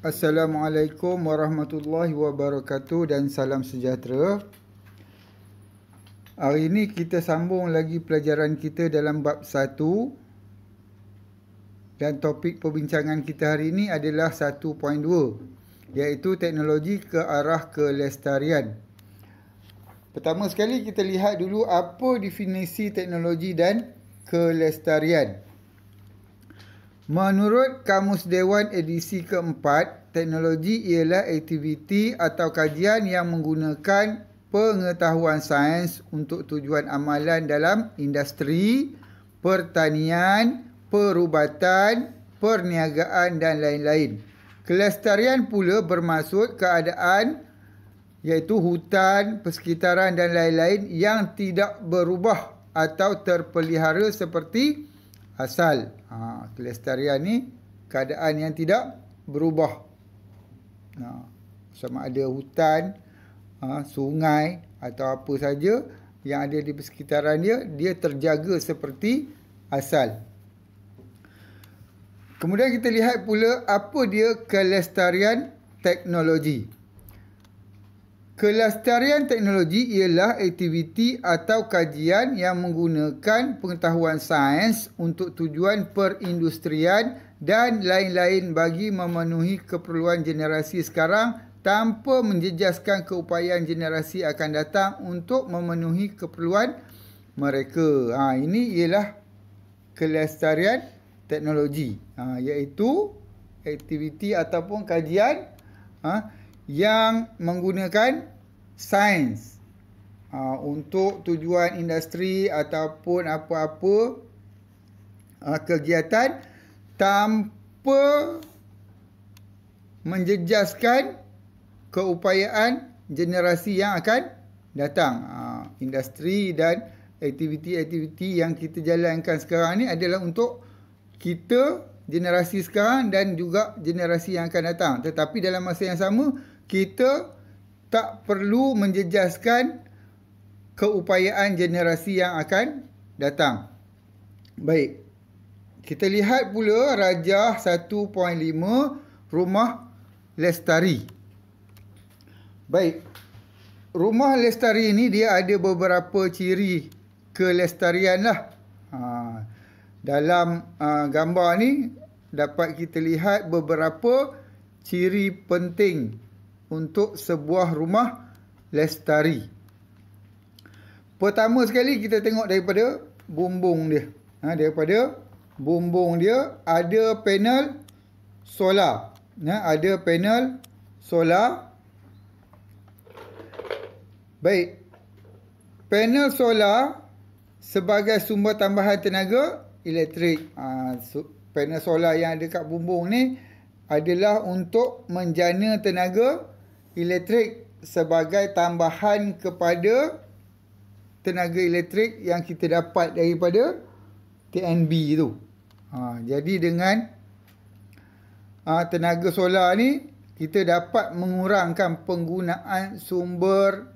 Assalamualaikum warahmatullahi wabarakatuh dan salam sejahtera. Hari ini kita sambung lagi pelajaran kita dalam bab 1 dan topik perbincangan kita hari ini adalah 1.2 iaitu teknologi ke arah kelestarian. Pertama sekali kita lihat dulu apa definisi teknologi dan kelestarian. Kelestarian. Menurut Kamus Dewan edisi keempat, teknologi ialah aktiviti atau kajian yang menggunakan pengetahuan sains untuk tujuan amalan dalam industri, pertanian, perubatan, perniagaan dan lain-lain. Kelestarian pula bermaksud keadaan iaitu hutan, persekitaran dan lain-lain yang tidak berubah atau terpelihara seperti asal ha, kelestarian ni keadaan yang tidak berubah ha, sama ada hutan ha, sungai atau apa saja yang ada di persekitaran dia dia terjaga seperti asal kemudian kita lihat pula apa dia kelestarian teknologi Kelestarian teknologi ialah aktiviti atau kajian yang menggunakan pengetahuan sains untuk tujuan perindustrian dan lain-lain bagi memenuhi keperluan generasi sekarang tanpa menjejaskan keupayaan generasi akan datang untuk memenuhi keperluan mereka. Ha, ini ialah kelestarian teknologi ha, iaitu aktiviti ataupun kajian ha, yang menggunakan sains uh, untuk tujuan industri ataupun apa-apa uh, kegiatan tanpa menjejaskan keupayaan generasi yang akan datang. Uh, industri dan aktiviti-aktiviti yang kita jalankan sekarang ini adalah untuk kita generasi sekarang dan juga generasi yang akan datang. Tetapi dalam masa yang sama, kita tak perlu menjejaskan keupayaan generasi yang akan datang. Baik. Kita lihat pula Raja 1.5 Rumah Lestari. Baik. Rumah Lestari ini dia ada beberapa ciri kelestarian lah. Ha. Dalam ha, gambar ni dapat kita lihat beberapa ciri penting untuk sebuah rumah lestari. Pertama sekali kita tengok daripada bumbung dia. Ha, daripada bumbung dia ada panel solar. Ya, ada panel solar. Baik. Panel solar sebagai sumber tambahan tenaga elektrik. Ha, so, panel solar yang ada kat bumbung ni adalah untuk menjana tenaga elektrik elektrik sebagai tambahan kepada tenaga elektrik yang kita dapat daripada TNB tu. Ha, jadi dengan ha, tenaga solar ni kita dapat mengurangkan penggunaan sumber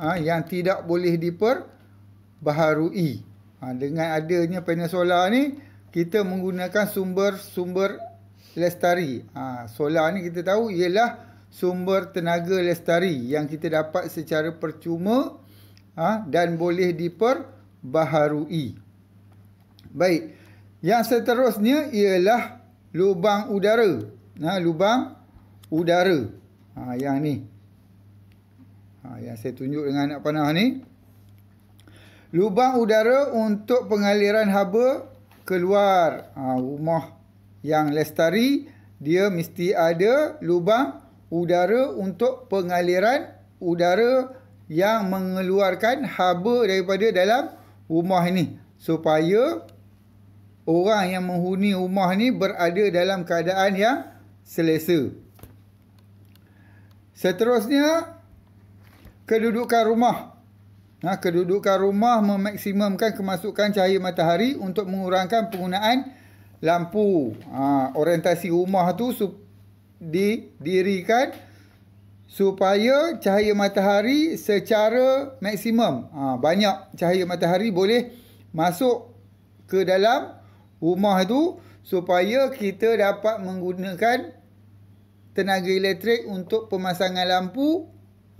ha, yang tidak boleh diperbaharui. Ha, dengan adanya panel solar ni kita menggunakan sumber-sumber lestari. Ha, solar ni kita tahu ialah sumber tenaga lestari yang kita dapat secara percuma ha, dan boleh diperbaharui. Baik, yang seterusnya ialah lubang udara. Ha, lubang udara. Ha, yang ni. Ha, yang saya tunjuk dengan anak panah ni. Lubang udara untuk pengaliran haba keluar ha, rumah yang lestari dia mesti ada lubang udara untuk pengaliran udara yang mengeluarkan haba daripada dalam rumah ini supaya orang yang menghuni rumah ini berada dalam keadaan yang selesa. Seterusnya kedudukan rumah. Nah, ha, kedudukan rumah memaksimumkan kemasukan cahaya matahari untuk mengurangkan penggunaan lampu. Ha, orientasi rumah tu sup- didirikan supaya cahaya matahari secara maksimum. Ha, banyak cahaya matahari boleh masuk ke dalam rumah itu supaya kita dapat menggunakan tenaga elektrik untuk pemasangan lampu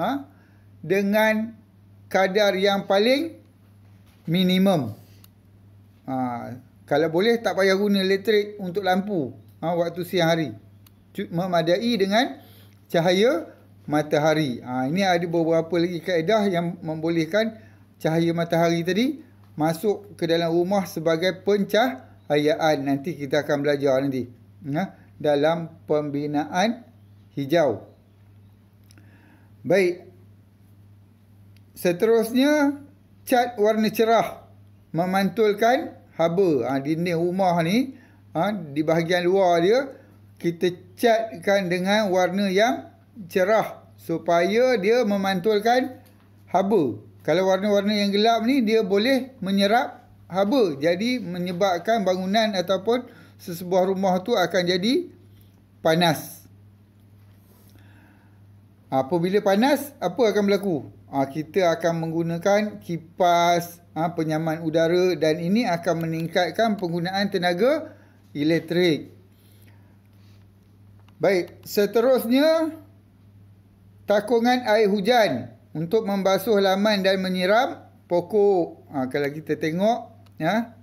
ha, dengan kadar yang paling minimum. Ha, kalau boleh tak payah guna elektrik untuk lampu ha, waktu siang hari memadai dengan cahaya matahari. Ha, ini ada beberapa lagi kaedah yang membolehkan cahaya matahari tadi masuk ke dalam rumah sebagai pencahayaan. Nanti kita akan belajar nanti. Ya, dalam pembinaan hijau. Baik. Seterusnya, cat warna cerah memantulkan haba. Ha, dinding rumah ni, ha, di bahagian luar dia, kita catkan dengan warna yang cerah supaya dia memantulkan haba. Kalau warna-warna yang gelap ni dia boleh menyerap haba. Jadi menyebabkan bangunan ataupun sesebuah rumah tu akan jadi panas. Apabila panas, apa akan berlaku? Ah, kita akan menggunakan kipas, ah, penyaman udara dan ini akan meningkatkan penggunaan tenaga elektrik. Baik, seterusnya takungan air hujan untuk membasuh laman dan menyiram pokok. Ha, kalau kita tengok ya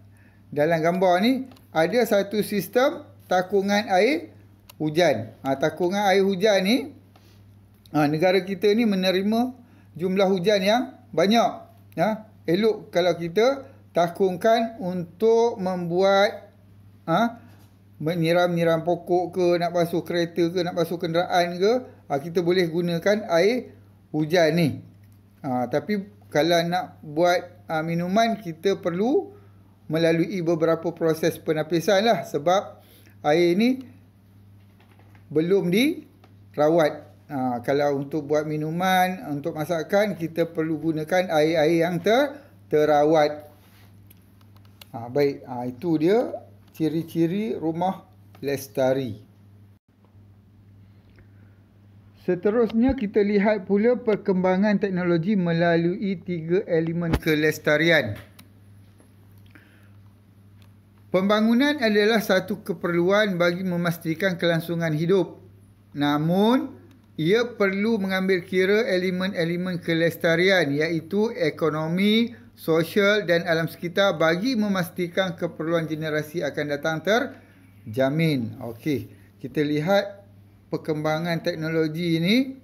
dalam gambar ni ada satu sistem takungan air hujan. Ha, takungan air hujan ni ha, negara kita ni menerima jumlah hujan yang banyak. Ya, elok kalau kita takungkan untuk membuat ha, menyiram-nyiram pokok ke, nak basuh kereta ke, nak basuh kenderaan ke, ha, kita boleh gunakan air hujan ni. Ha, tapi kalau nak buat ha, minuman, kita perlu melalui beberapa proses penapisan lah sebab air ni belum dirawat. Ha, kalau untuk buat minuman, untuk masakan, kita perlu gunakan air-air yang ter terawat. Ha, baik, ha, itu dia ciri-ciri rumah lestari. Seterusnya kita lihat pula perkembangan teknologi melalui tiga elemen kelestarian. Pembangunan adalah satu keperluan bagi memastikan kelangsungan hidup. Namun, ia perlu mengambil kira elemen-elemen kelestarian iaitu ekonomi, ekonomi, sosial dan alam sekitar bagi memastikan keperluan generasi akan datang terjamin. Okey, kita lihat perkembangan teknologi ini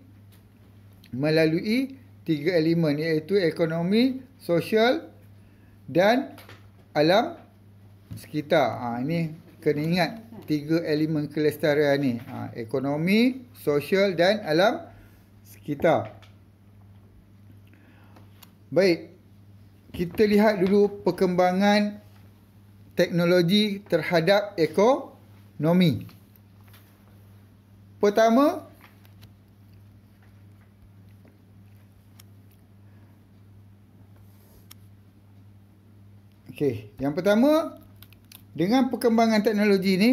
melalui tiga elemen iaitu ekonomi, sosial dan alam sekitar. Ha, ini kena ingat tiga elemen kelestarian ini Ha, ekonomi, sosial dan alam sekitar. Baik, kita lihat dulu perkembangan teknologi terhadap ekonomi. Pertama, okay, yang pertama, dengan perkembangan teknologi ini,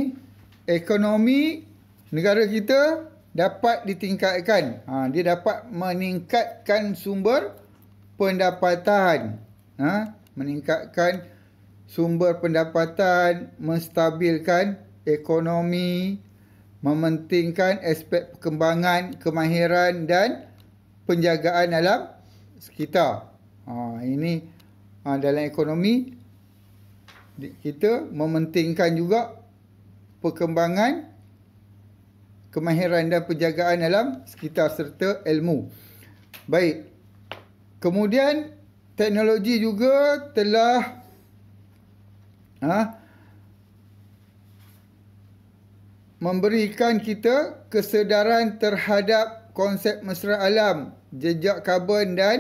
ekonomi negara kita dapat ditingkatkan. Ha, dia dapat meningkatkan sumber pendapatan. Pendapatan ha? meningkatkan sumber pendapatan, menstabilkan ekonomi, mementingkan aspek perkembangan, kemahiran dan penjagaan alam sekitar. Ha, ini ha, dalam ekonomi kita mementingkan juga perkembangan kemahiran dan penjagaan alam sekitar serta ilmu. Baik. Kemudian teknologi juga telah ha, memberikan kita kesedaran terhadap konsep mesra alam, jejak karbon dan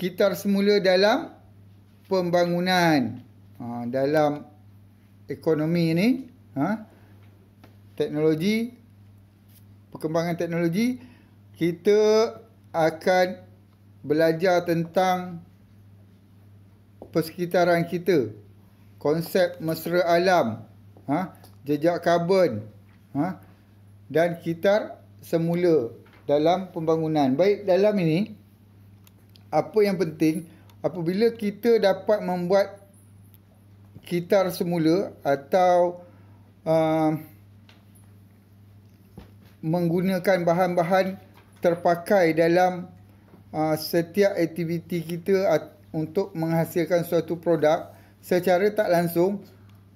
kita semula dalam pembangunan ha, dalam ekonomi ini ha, teknologi perkembangan teknologi kita akan belajar tentang persekitaran kita konsep mesra alam ha jejak karbon ha dan kitar semula dalam pembangunan baik dalam ini apa yang penting apabila kita dapat membuat kitar semula atau uh, menggunakan bahan-bahan terpakai dalam Ah, setiap aktiviti kita untuk menghasilkan suatu produk secara tak langsung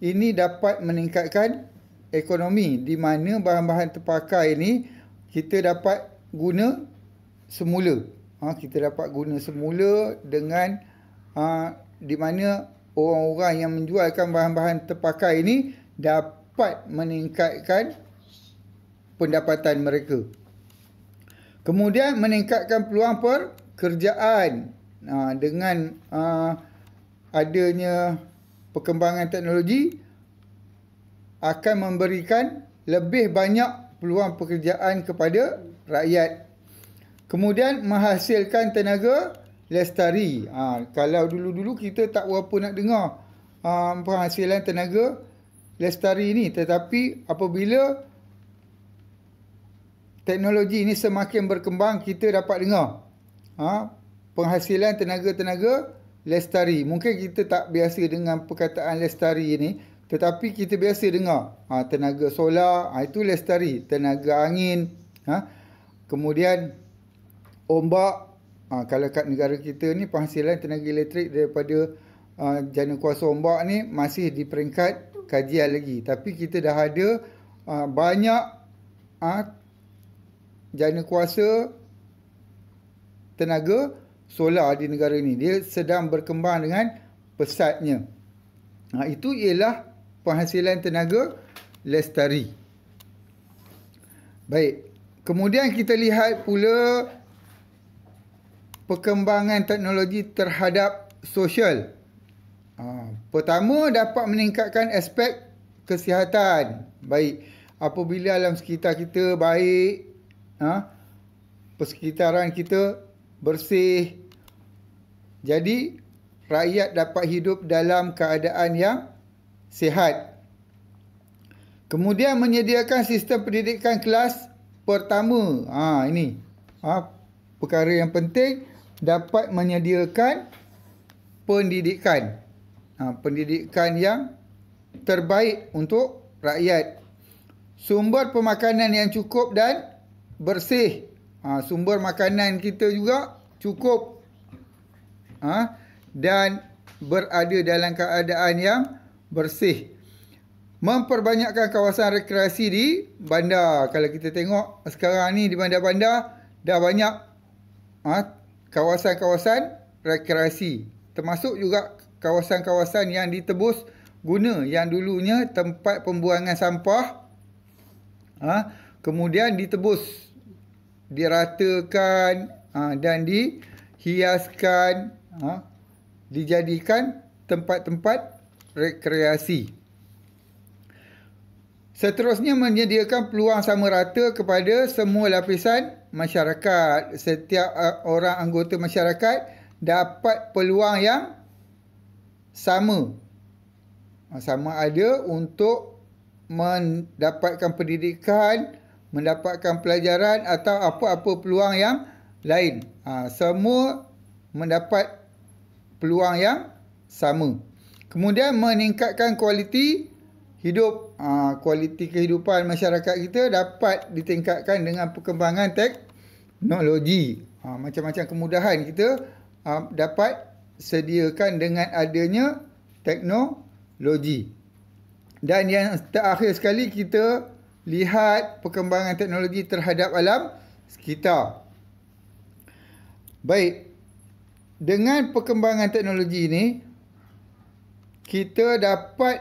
ini dapat meningkatkan ekonomi di mana bahan-bahan terpakai ini kita dapat guna semula. Ha, kita dapat guna semula dengan ha, di mana orang-orang yang menjualkan bahan-bahan terpakai ini dapat meningkatkan pendapatan mereka. Kemudian meningkatkan peluang pekerjaan ha, dengan ha, adanya perkembangan teknologi akan memberikan lebih banyak peluang pekerjaan kepada rakyat. Kemudian menghasilkan tenaga lestari. Ha, kalau dulu-dulu kita tak berapa nak dengar ha, penghasilan tenaga lestari ini. Tetapi apabila teknologi ini semakin berkembang kita dapat dengar ha, penghasilan tenaga-tenaga lestari. Mungkin kita tak biasa dengan perkataan lestari ini tetapi kita biasa dengar ha, tenaga solar ha, itu lestari, tenaga angin ha, kemudian ombak ha, kalau kat negara kita ni penghasilan tenaga elektrik daripada ha, jana kuasa ombak ni masih di peringkat kajian lagi tapi kita dah ada ha, banyak ha, jana kuasa tenaga solar di negara ini. Dia sedang berkembang dengan pesatnya. Ha, itu ialah penghasilan tenaga lestari. Baik. Kemudian kita lihat pula perkembangan teknologi terhadap sosial. Ha, pertama, dapat meningkatkan aspek kesihatan. Baik. Apabila alam sekitar kita baik, ha, persekitaran kita bersih. Jadi rakyat dapat hidup dalam keadaan yang sihat. Kemudian menyediakan sistem pendidikan kelas pertama. Ha, ini ha, perkara yang penting dapat menyediakan pendidikan. Ha, pendidikan yang terbaik untuk rakyat. Sumber pemakanan yang cukup dan bersih. Ha, sumber makanan kita juga cukup. Ha, dan berada dalam keadaan yang bersih. Memperbanyakkan kawasan rekreasi di bandar. Kalau kita tengok sekarang ni di bandar-bandar dah banyak ha, kawasan-kawasan ha, rekreasi. Termasuk juga kawasan-kawasan yang ditebus guna yang dulunya tempat pembuangan sampah. Ha, kemudian ditebus diratakan ha, dan dihiaskan ha, dijadikan tempat-tempat rekreasi. Seterusnya menyediakan peluang sama rata kepada semua lapisan masyarakat. Setiap eh, orang anggota masyarakat dapat peluang yang sama. Ha, sama ada untuk mendapatkan pendidikan, mendapatkan pelajaran atau apa-apa peluang yang lain. Ha, semua mendapat peluang yang sama. Kemudian meningkatkan kualiti hidup. Ha, kualiti kehidupan masyarakat kita dapat ditingkatkan dengan perkembangan teknologi. Ha, macam-macam kemudahan kita ha, dapat sediakan dengan adanya teknologi. Dan yang terakhir sekali kita lihat perkembangan teknologi terhadap alam sekitar. Baik. Dengan perkembangan teknologi ini, kita dapat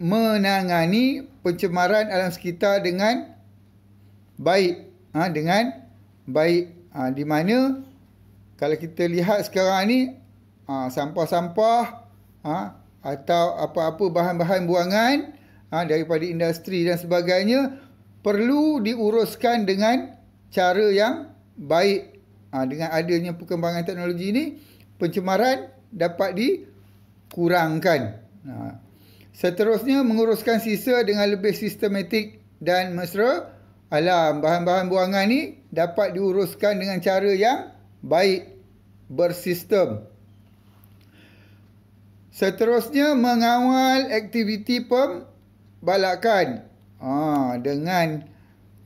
menangani pencemaran alam sekitar dengan baik. Ha, dengan baik. Ha, di mana kalau kita lihat sekarang ini, ha, sampah-sampah ha, ha, atau apa-apa bahan-bahan buangan, ha, daripada industri dan sebagainya perlu diuruskan dengan cara yang baik ha, dengan adanya perkembangan teknologi ini pencemaran dapat dikurangkan ha. seterusnya menguruskan sisa dengan lebih sistematik dan mesra alam bahan-bahan buangan ini dapat diuruskan dengan cara yang baik bersistem seterusnya mengawal aktiviti pem balakan ha, dengan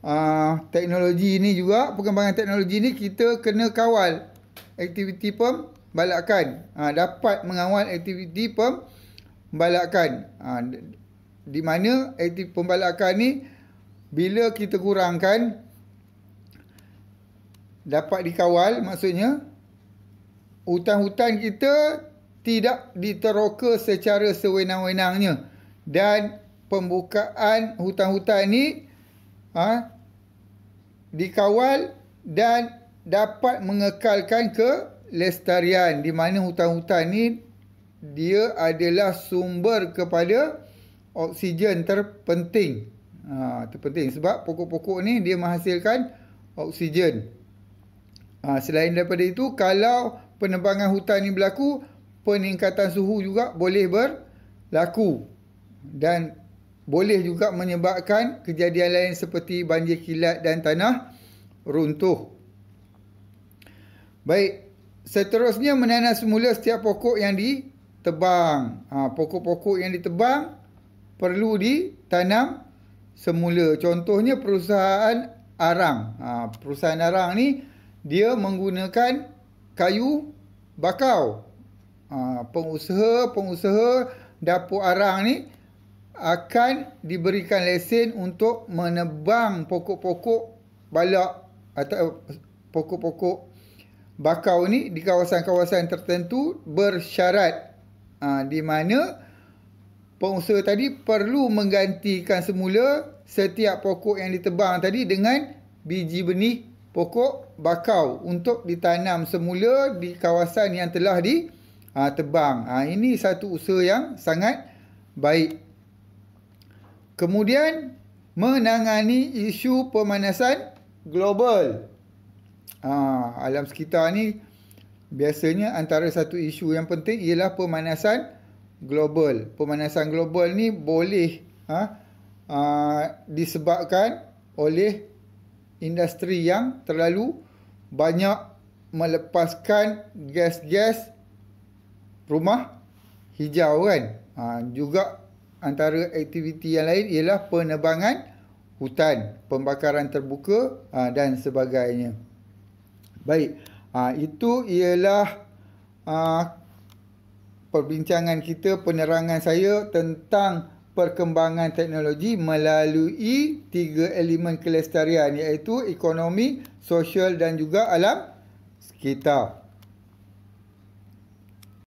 uh, teknologi ini juga perkembangan teknologi ini kita kena kawal aktiviti pembalakan ha, dapat mengawal aktiviti pembalakan ha, di mana aktiviti pembalakan ni bila kita kurangkan dapat dikawal maksudnya hutan-hutan kita tidak diteroka secara sewenang-wenangnya dan pembukaan hutan-hutan ini ha, dikawal dan dapat mengekalkan kelestarian di mana hutan-hutan ini dia adalah sumber kepada oksigen terpenting. Ha, terpenting sebab pokok-pokok ni dia menghasilkan oksigen. Ha, selain daripada itu, kalau penebangan hutan ini berlaku, peningkatan suhu juga boleh berlaku. Dan boleh juga menyebabkan kejadian lain seperti banjir kilat dan tanah runtuh. Baik, seterusnya menanam semula setiap pokok yang ditebang. Ha, pokok-pokok yang ditebang perlu ditanam semula. Contohnya perusahaan arang. Ha, perusahaan arang ni dia menggunakan kayu bakau. Ha, pengusaha-pengusaha dapur arang ni akan diberikan lesen untuk menebang pokok-pokok balak atau pokok-pokok bakau ni di kawasan-kawasan tertentu bersyarat ha, di mana pengusaha tadi perlu menggantikan semula setiap pokok yang ditebang tadi dengan biji benih pokok bakau untuk ditanam semula di kawasan yang telah ditebang. Ha, ha, ini satu usaha yang sangat baik. Kemudian menangani isu pemanasan global. Ha, alam sekitar ni biasanya antara satu isu yang penting ialah pemanasan global. Pemanasan global ni boleh ha, ha, disebabkan oleh industri yang terlalu banyak melepaskan gas-gas rumah hijau kan. Ha, juga antara aktiviti yang lain ialah penebangan hutan, pembakaran terbuka aa, ah, dan sebagainya. Baik, aa, ah, itu ialah aa, ah, perbincangan kita, penerangan saya tentang perkembangan teknologi melalui tiga elemen kelestarian iaitu ekonomi, sosial dan juga alam sekitar.